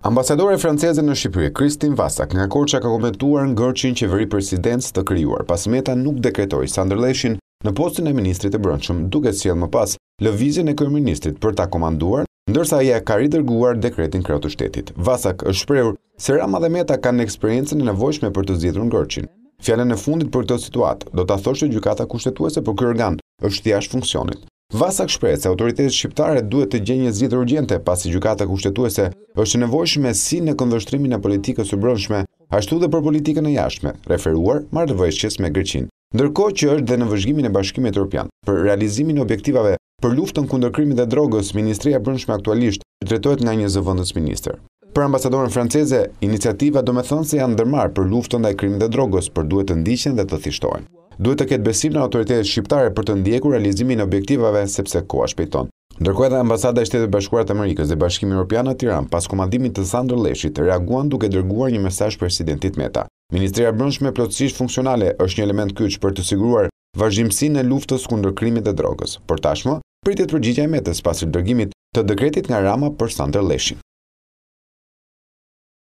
Ambasador e franceze në Shqipëri, Kristin Vasak, nga kur që ka komentuar në gërqin qeveri presidencë të kryuar, pas meta nuk dekretoj Sanderleshin në postin e ministrit e brëndshëm, duke si më pas lëvizjen e kërministrit për ta komanduar, ndërsa ja ka ridërguar dekretin kratë të shtetit. Vasak është shpreur se Rama dhe Meta kanë eksperiencen e nevojshme për të zhjetru në gërqin. Fjallën e fundit për të situatë, do të thoshtë e gjukata kushtetuese për kërgan, është t'jash funksionit. Vasak shprejt se autoritetet shqiptare duhet të gjenjë zgjitë urgjente, pasi gjukata kushtetuese është nevojshme si në këndështrimin e politikës u brënshme, ashtu dhe për politikën e jashme, referuar martë vëjshqes me Greqin. Ndërko që është dhe në vëzhgimin e bashkimit Europian, për realizimin e objektivave për luftën kundër krimit dhe drogës, Ministria Brënshme aktualisht të tretojt nga një zëvëndës minister. Për ambasadorën franceze, iniciativa do me se janë dërmarë për luftën dhe krimit dhe drogës, për duhet të ndishen dhe të thishtojnë duhet të ketë besim në autoritetet shqiptare për të ndjekur realizimin e objektivave sepse koha shpejton. Ndërkohë edhe ambasada e Shtetit Bashkuar të Amerikës dhe Bashkimi Evropian në Tiranë pas komandimit të Sandër Leshit reaguan duke dërguar një mesazh presidentit Meta. Ministria e Brendshme plotësisht funksionale është një element kyç për të siguruar vazhdimsinë e luftës kundër krimit të drogës. Por tashmë, pritet përgjigje e Metës pas dërgimit të dekretit nga Rama për Sandër Leshin.